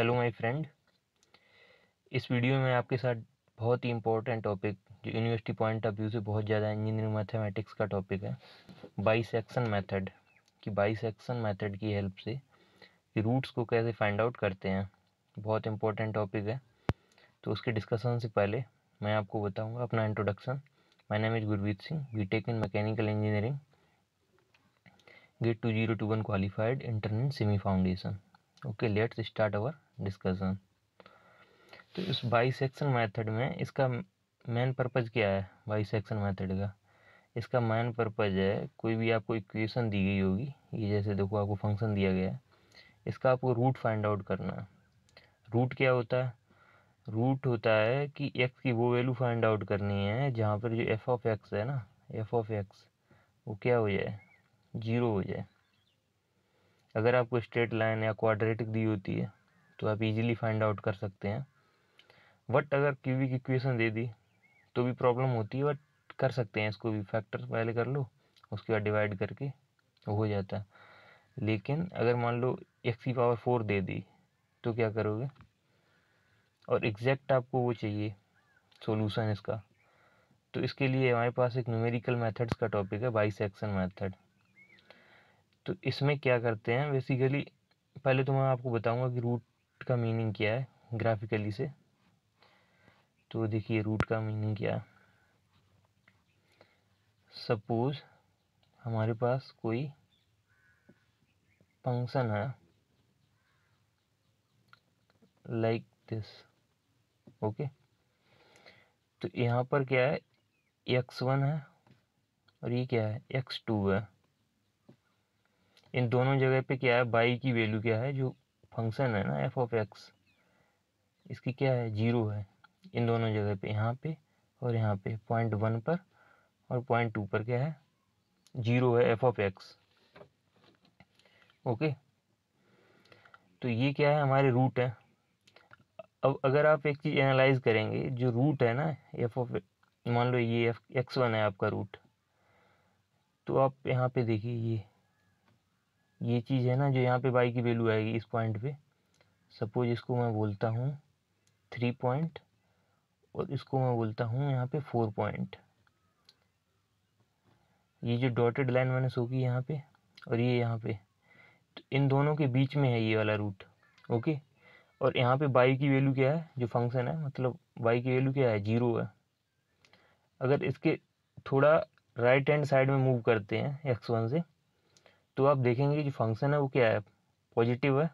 hello my friend इस video में आपके साथ बहुत ही इंपॉर्टेंट टॉपिक जो यूनिवर्सिटी पॉइंट ऑफ व्यू से बहुत ज़्यादा इंजीनियरिंग मैथमेटिक्स का टॉपिक है बाई सेक्शन मैथड कि बाई सेक्शन मैथड की हेल्प से रूट्स को कैसे फाइंड आउट करते हैं बहुत इंपॉर्टेंट टॉपिक है तो उसके डिस्कशन से पहले मैं आपको बताऊँगा अपना इंट्रोडक्शन मैं नाम is Gurveet Singh B tech in mechanical engineering GATE two zero two one qualified internet semi foundation okay let's start our discussion तो इस बाई सेक्शन मैथड में इसका मेन पर्पज़ क्या है बाई सेक्शन मैथड का इसका मेन पर्पज़ है कोई भी आपको इक्वेशन दी गई होगी ये जैसे देखो आपको फंक्शन दिया गया है इसका आपको रूट फाइंड आउट करना है रूट क्या होता है रूट होता है कि एक्स की वो वैल्यू फाइंड आउट करनी है जहाँ पर जो एफ ऑफ एक्स है ना एफ ऑफ एक्स वो क्या हो जाए ज़ीरो हो जाए अगर आपको स्ट्रेट लाइन या क्वाड्रेटिक दी होती है तो आप इजीली फाइंड आउट कर सकते हैं बट अगर क्यूबिक इक्वेशन दे दी तो भी प्रॉब्लम होती है बट कर सकते हैं इसको भी फैक्टर पहले कर लो उसके बाद डिवाइड करके हो जाता है लेकिन अगर मान लो एक्स की पावर फोर दे दी तो क्या करोगे और एग्जैक्ट आपको वो चाहिए सॉल्यूशन इसका तो इसके लिए हमारे पास एक न्यूमेरिकल मेथड्स का टॉपिक है बाई सेक्शन मैथड तो इसमें क्या करते हैं बेसिकली पहले तो मैं आपको बताऊंगा कि रूट का मीनिंग क्या है ग्राफिकली से तो देखिए रूट का मीनिंग क्या है सपोज हमारे पास कोई फंक्शन है लाइक दिस ओके तो यहाँ पर क्या है एक्स वन है और ये क्या है एक्स टू है इन दोनों जगह पे क्या है बाई की वैल्यू क्या है जो फंक्शन है ना एफ ऑफ एक्स इसकी क्या है जीरो है इन दोनों जगह पे यहाँ पे और यहाँ पे पॉइंट वन पर और पॉइंट टू पर क्या है जीरो है एफ ऑफ एक्स ओके तो ये क्या है हमारे रूट है अब अगर आप एक चीज़ एनालाइज करेंगे जो रूट है ना एफ ऑफ मान लो ये एफ एक्स वन है आपका रूट तो आप यहाँ पे देखिए ये ये चीज़ है ना जो यहाँ पे बाई की वैल्यू आएगी इस पॉइंट पे सपोज इसको मैं बोलता हूँ थ्री पॉइंट और इसको मैं बोलता हूँ यहाँ पे फोर पॉइंट ये जो डॉटेड लाइन मैंने सो की यहाँ पे और ये यहाँ पे तो इन दोनों के बीच में है ये वाला रूट ओके और यहाँ पे बाई की वैल्यू क्या है जो फंक्शन है मतलब बाई की वैल्यू क्या है जीरो है अगर इसके थोड़ा राइट हैंड साइड में मूव करते हैं एक्स वन से तो आप देखेंगे जो फंक्शन है वो क्या है पॉजिटिव है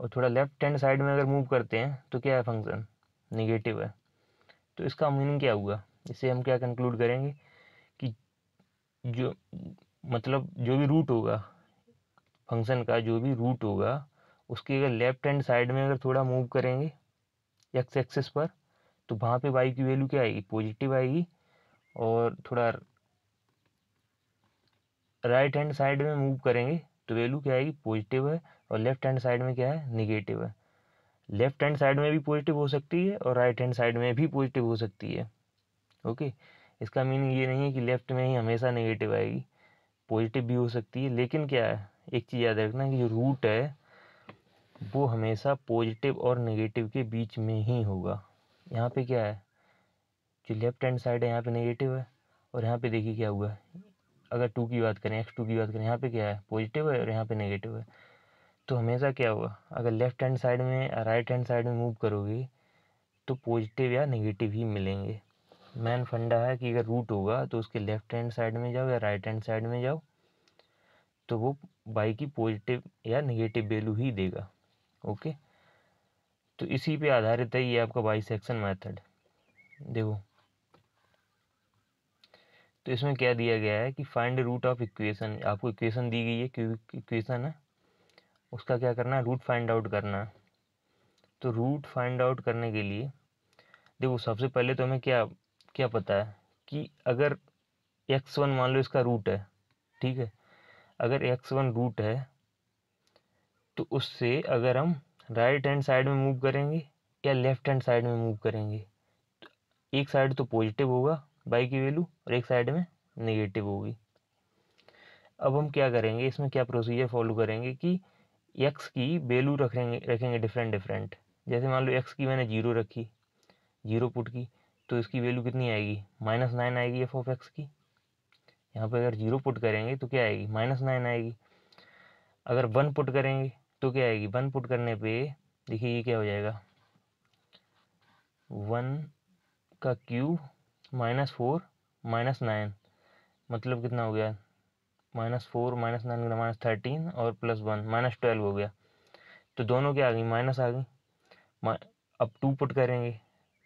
और थोड़ा लेफ्ट हैंड साइड में अगर मूव करते हैं तो क्या है फंक्शन निगेटिव है तो इसका मीनिंग क्या हुआ इसे हम क्या कंक्लूड करेंगे कि जो मतलब जो भी रूट होगा फंक्शन का जो भी रूट होगा उसकी अगर लेफ्ट हैंड साइड में अगर थोड़ा मूव करेंगे एक्स एक्सेस पर तो वहाँ पे वाई की वैल्यू क्या आएगी पॉजिटिव आएगी और थोड़ा राइट हैंड साइड में मूव करेंगे तो वैल्यू क्या आएगी पॉजिटिव है और लेफ्ट हैंड साइड में क्या है निगेटिव है लेफ्ट हैंड साइड में भी पॉजिटिव हो सकती है और राइट हैंड साइड में भी पॉजिटिव हो सकती है ओके इसका मीनिंग ये नहीं है कि लेफ्ट में ही हमेशा नेगेटिव आएगी पॉजिटिव भी हो सकती है लेकिन क्या है एक चीज़ याद रखना कि जो रूट है वो हमेशा पॉजिटिव और नेगेटिव के बीच में ही होगा यहाँ पे क्या है जो लेफ्ट हैंड साइड है यहाँ पे नेगेटिव है और यहाँ पे देखिए क्या हुआ है अगर टू की बात करें एक्स टू की बात करें यहाँ पे क्या है पॉजिटिव है और यहाँ पे नेगेटिव है तो हमेशा क्या हुआ अगर लेफ्ट हैंड साइड में राइट हैंड साइड में मूव करोगे तो पॉजिटिव या नेगेटिव ही मिलेंगे मैन फंडा है कि अगर रूट होगा तो उसके लेफ्ट हैंड साइड में जाओ या राइट हैंड साइड में जाओ तो वो बाई की पॉजिटिव या नेगेटिव वैल्यू ही देगा ओके तो इसी पे आधारित है ये आपका बाई सेक्शन मैथड देखो तो इसमें क्या दिया गया है कि फाइंड रूट ऑफ इक्वेशन आपको इक्वेशन दी गई है क्योंकि इक्वेशन है उसका क्या करना है रूट फाइंड आउट करना है तो रूट फाइंड आउट करने के लिए देखो सबसे पहले तो हमें क्या क्या पता है कि अगर एक्स वन मान लो इसका रूट है ठीक है अगर एक्स वन रूट है तो उससे अगर हम राइट हैंड साइड में मूव करेंगे या लेफ्ट हैंड साइड में मूव करेंगे तो एक साइड तो पॉजिटिव होगा बाई की वैल्यू और एक साइड में निगेटिव होगी अब हम क्या करेंगे इसमें क्या प्रोसीजर फॉलो करेंगे कि एक्स की वैल्यू रखेंगे रखेंगे डिफरेंट डिफरेंट जैसे मान लो एक्स की मैंने जीरो रखी जीरो पुट की तो इसकी वैल्यू कितनी आएगी माइनस नाइन आएगी एफ ऑफ एक्स की यहाँ पे अगर जीरो पुट करेंगे तो क्या आएगी माइनस नाइन आएगी अगर वन पुट करेंगे तो क्या आएगी वन पुट करने पे देखिए ये क्या हो जाएगा वन का cube minus four minus nine मतलब कितना हो गया माइनस फोर माइनस नाइन कितना माइनस थर्टीन और प्लस वन माइनस ट्वेल्व हो गया तो दोनों क्या आ गई माइनस आ गई अब टू पुट करेंगे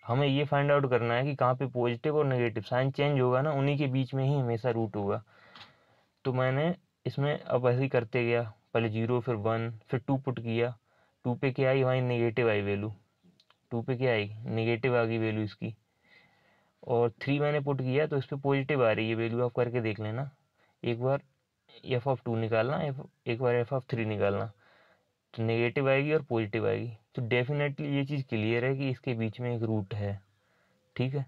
हमें ये फाइंड आउट करना है कि कहाँ पे पॉजिटिव और नेगेटिव साइन चेंज होगा ना उन्हीं के बीच में ही हमेशा रूट होगा तो मैंने इसमें अब ऐसे ही करते गया पहले जीरो फिर वन फिर टू पुट किया टू पे क्या आई वहीं नेगेटिव आई वैल्यू टू पे क्या आई नेगेटिव आ गई वैल्यू इसकी और थ्री मैंने पुट किया तो इस पर पॉजिटिव आ रही है वैल्यू आप करके देख लेना एक बार एफ ऑफ टू निकालना एक बार एफ ऑफ थ्री निकालना तो नेगेटिव आएगी और पॉजिटिव आएगी तो डेफिनेटली ये चीज़ क्लियर है कि इसके बीच में एक रूट है ठीक है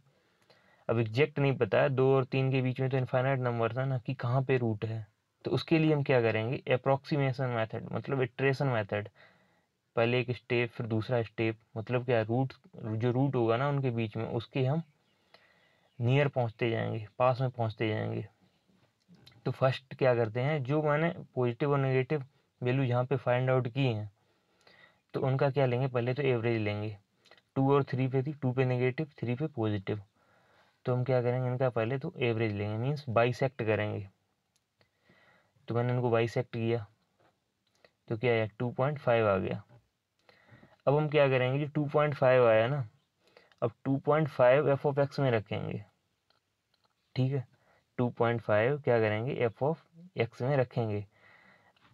अब एग्जैक्ट नहीं पता है दो और तीन के बीच में तो इन्फाइनाइट नंबर था ना कि कहाँ पर रूट है तो उसके लिए हम क्या करेंगे अप्रॉक्सीमेशन मैथड मतलब इट्रेशन मैथड पहले एक स्टेप फिर दूसरा स्टेप मतलब क्या रूट जो रूट होगा ना उनके बीच में उसके हम नियर पहुंचते जाएंगे पास में पहुंचते जाएंगे तो फर्स्ट क्या करते हैं जो मैंने पॉजिटिव और नेगेटिव वैल्यू यहाँ पे फाइंड आउट की हैं तो उनका क्या लेंगे पहले तो एवरेज लेंगे टू और थ्री पे थी टू पे नेगेटिव थ्री पे पॉजिटिव तो हम क्या करेंगे इनका पहले तो एवरेज लेंगे मीन्स बाइसेक्ट करेंगे तो मैंने इनको बाइसेक्ट किया तो क्या आया टू पॉइंट फाइव आ गया अब हम क्या करेंगे जो टू पॉइंट फाइव आया ना अब 2.5 पॉइंट एफ ऑफ एक्स में रखेंगे ठीक है 2.5 क्या करेंगे एफ ऑफ एक्स में रखेंगे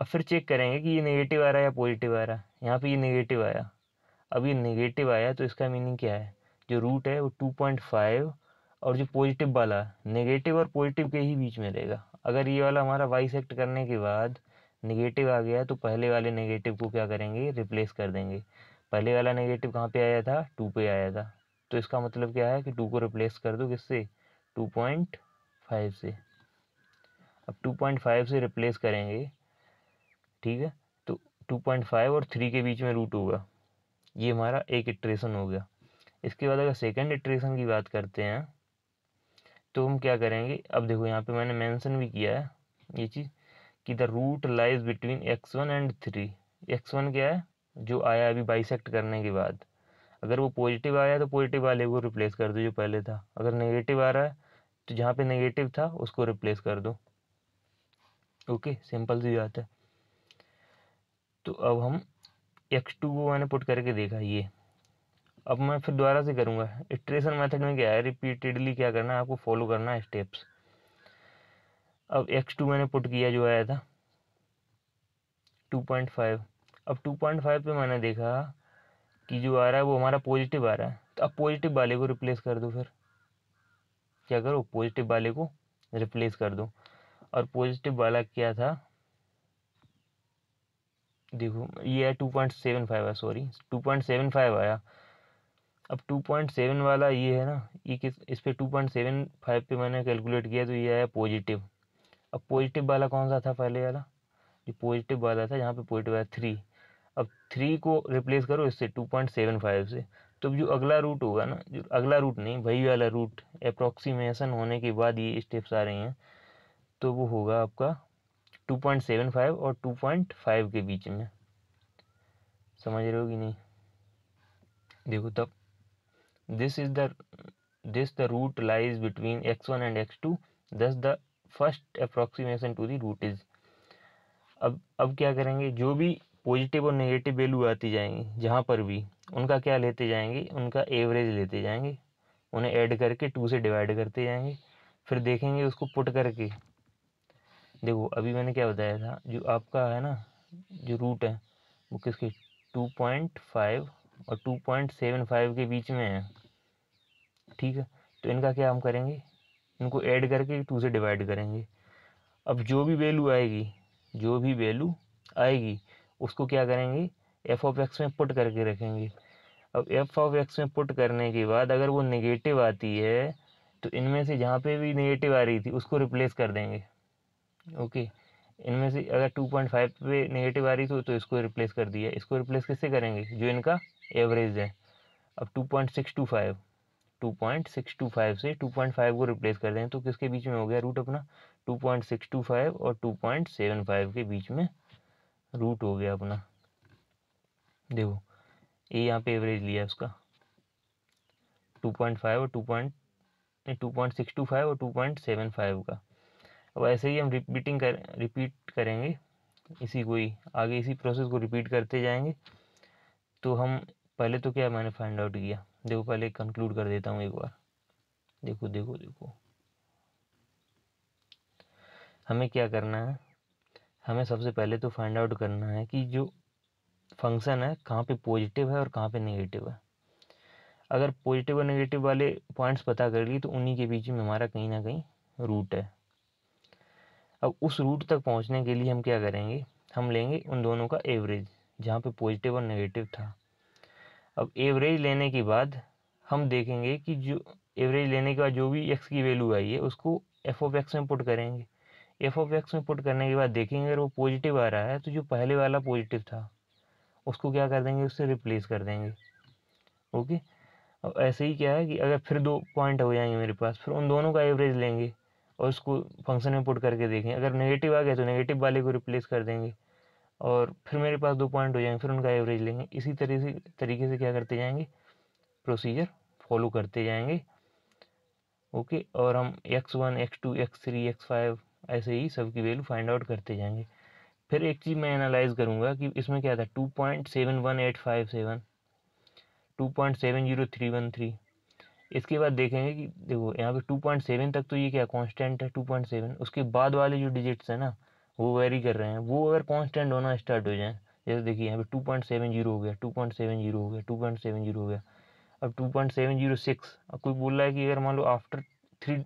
अब फिर चेक करेंगे कि ये नेगेटिव आ रहा है या पॉजिटिव आ रहा है यहाँ पे ये नेगेटिव आया अब ये नेगेटिव आया तो इसका मीनिंग क्या है जो रूट है वो 2.5 और जो पॉजिटिव वाला नेगेटिव और पॉजिटिव के ही बीच में रहेगा अगर ये वाला हमारा वाई सेक्ट करने के बाद नेगेटिव आ गया तो पहले वाले नेगेटिव को क्या करेंगे रिप्लेस कर देंगे पहले वाला नेगेटिव कहाँ पे आया था टू पे आया था तो इसका मतलब क्या है कि टू को रिप्लेस कर दो किससे टू पॉइंट फाइव से अब टू पॉइंट फाइव से रिप्लेस करेंगे ठीक है तो टू पॉइंट फाइव और थ्री के बीच में रूट होगा ये हमारा एक इट्रेशन हो गया इसके बाद अगर सेकेंड इट्रेशन की बात करते हैं तो हम क्या करेंगे अब देखो यहाँ पे मैंने मेंशन भी किया है ये चीज़ कि the root lies between x one and three x one क्या है जो आया अभी बाइसेक्ट करने के बाद अगर वो पॉजिटिव आया तो पॉजिटिव वाले को रिप्लेस कर दो जो पहले था अगर नेगेटिव आ रहा है तो जहाँ पे नेगेटिव था उसको रिप्लेस कर दो ओके सिंपल सी बात है तो अब हम एक्स टू को मैंने पुट करके देखा ये अब मैं फिर दोबारा से करूँगा इट्रेशन मेथड में क्या है रिपीटेडली क्या करना है आपको फॉलो करना है स्टेप्स अब एक्स टू मैंने पुट किया जो आया था टू पॉइंट फाइव अब टू पॉइंट फाइव पर मैंने देखा कि जो आ रहा है वो हमारा पॉजिटिव आ रहा है तो अब पॉजिटिव वाले को रिप्लेस कर दो फिर क्या करो पॉजिटिव वाले को रिप्लेस कर दो और पॉजिटिव वाला क्या था देखो ये है टू पॉइंट सेवन फाइव है sorry two point seven five आया अब टू पॉइंट सेवन वाला ये है ना ये किस इस पर टू पॉइंट सेवन फाइव पर मैंने कैलकुलेट किया तो ये आया पॉजिटिव अब पॉजिटिव वाला कौन सा था पहले वाला जो पॉजिटिव वाला था यहाँ पे पॉजिटिव आया थ्री अब थ्री को रिप्लेस करो इससे टू पॉइंट सेवन फाइव से तो जो अगला रूट होगा ना जो अगला रूट नहीं वही वाला रूट अप्रोक्सीमेशन होने के बाद ये स्टेप्स आ रहे हैं तो वो होगा आपका टू पॉइंट सेवन फाइव और टू पॉइंट फाइव के बीच में समझ रहे हो कि नहीं देखो तब this is the this the root lies between x one and x two thus the first approximation to the root is अब अब क्या करेंगे जो भी पॉजिटिव और नेगेटिव वैल्यू आती जाएंगी जहाँ पर भी उनका क्या लेते जाएंगे उनका एवरेज लेते जाएंगे उन्हें ऐड करके टू से डिवाइड करते जाएंगे फिर देखेंगे उसको पुट करके देखो अभी मैंने क्या बताया था जो आपका है ना जो रूट है वो किसके टू पॉइंट फाइव और टू पॉइंट सेवन फाइव के बीच में है ठीक है तो इनका क्या हम करेंगे इनको ऐड करके टू से डिवाइड करेंगे अब जो भी वैल्यू आएगी जो भी वैल्यू आएगी उसको क्या करेंगे एफ ऑफ एक्स में पुट करके रखेंगे अब एफ ऑफ एक्स में पुट करने के बाद अगर वो नेगेटिव आती है तो इनमें से जहाँ पे भी नेगेटिव आ रही थी उसको रिप्लेस कर देंगे ओके इनमें से अगर 2.5 पे नेगेटिव आ रही थी तो इसको रिप्लेस कर दिया इसको रिप्लेस किससे करेंगे जो इनका एवरेज है अब 2.625 2.625 से 2.5 को रिप्लेस कर दें तो किसके बीच में हो गया रूट अपना फाइव और फाइव के बीच में रूट हो गया अपना देखो ये यहाँ पे एवरेज लिया उसका टू पॉइंट फाइव और two point two point six two five और टू पॉइंट सेवन फाइव का अब ऐसे ही हम रिपीटिंग कर रिपीट करेंगे इसी को ही आगे इसी प्रोसेस को रिपीट करते जाएंगे तो हम पहले तो क्या मैंने फाइंड आउट किया देखो पहले कंक्लूड कर देता हूँ एक बार देखो देखो देखो हमें क्या करना है हमें सबसे पहले तो फाइंड आउट करना है कि जो फंक्शन है कहाँ पे पॉजिटिव है और कहाँ पे नेगेटिव है अगर पॉजिटिव और नेगेटिव वाले पॉइंट्स पता कर लिए तो उन्हीं के बीच में हमारा कहीं ना कहीं रूट है अब उस रूट तक पहुँचने के लिए हम क्या करेंगे हम लेंगे उन दोनों का एवरेज जहाँ पे पॉजिटिव और नेगेटिव था अब एवरेज लेने के बाद हम देखेंगे कि जो एवरेज लेने के बाद जो भी एक्स की वैल्यू आई है उसको एफ ओफ एक्स में पुट करेंगे एफ ऑफ एक्स में पुट करने के बाद देखेंगे अगर वो पॉजिटिव आ रहा है तो जो पहले वाला पॉजिटिव था उसको क्या कर देंगे उससे रिप्लेस कर देंगे ओके अब ऐसे ही क्या है कि अगर फिर दो पॉइंट हो जाएंगे मेरे पास फिर उन दोनों का एवरेज लेंगे और उसको फंक्शन में पुट करके देखें अगर नेगेटिव आ गया तो नेगेटिव वाले को रिप्लेस कर देंगे और फिर मेरे पास दो पॉइंट हो जाएंगे फिर उनका एवरेज लेंगे इसी तरह से तरीके से क्या करते जाएंगे प्रोसीजर फॉलो करते जाएंगे ओके और हम x one x two x three x five ऐसे ही सबकी वैल्यू फाइंड आउट करते जाएंगे फिर एक चीज़ मैं एनालाइज करूँगा कि इसमें क्या था two point seven one eight five seven two point seven zero three one three इसके बाद देखेंगे कि देखो यहाँ पे टू पॉइंट सेवन तक तो ये क्या कांस्टेंट है टू पॉइंट सेवन उसके बाद वाले जो डिजिट्स हैं ना वो वेरी कर रहे हैं वो अगर कांस्टेंट होना स्टार्ट हो जाए जैसे देखिए यहाँ पे टू पॉइंट सेवन जीरो हो गया टू पॉइंट सेवन जीरो हो गया टू पॉइंट सेवन जीरो हो गया अब two point seven zero six अब कोई बोल रहा है कि अगर मान लो आफ्टर थ्री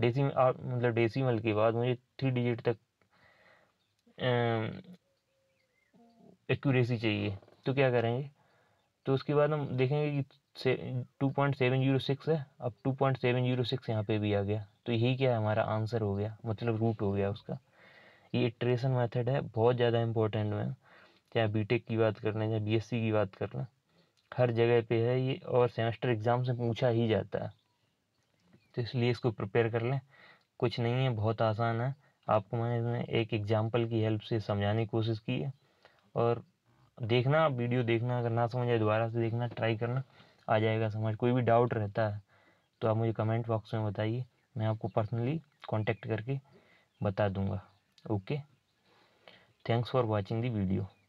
डेसी आप मतलब डेसीमल के बाद मुझे थ्री डिजिट तक एक्यूरेसी चाहिए तो क्या करेंगे तो उसके बाद हम देखेंगे कि two point seven zero six है अब two point seven zero six यहाँ पर भी आ गया तो यही क्या है हमारा आंसर हो गया मतलब रूट हो गया उसका ये ट्रेसन मेथड है बहुत ज़्यादा इम्पोर्टेंट है चाहे बी की बात कर लें चाहे बी की बात कर लें हर जगह पे है ये और सेमेस्टर एग्ज़ाम से पूछा ही जाता है तो इसलिए इसको प्रिपेयर कर लें कुछ नहीं है बहुत आसान है आपको मैंने इसमें एक एग्जाम्पल की हेल्प से समझाने की कोशिश की है और देखना वीडियो देखना अगर ना समझ आए दोबारा से देखना ट्राई करना आ जाएगा समझ कोई भी डाउट रहता है तो आप मुझे कमेंट बॉक्स में बताइए मैं आपको पर्सनली कॉन्टैक्ट करके बता दूँगा okay thanks for watching the video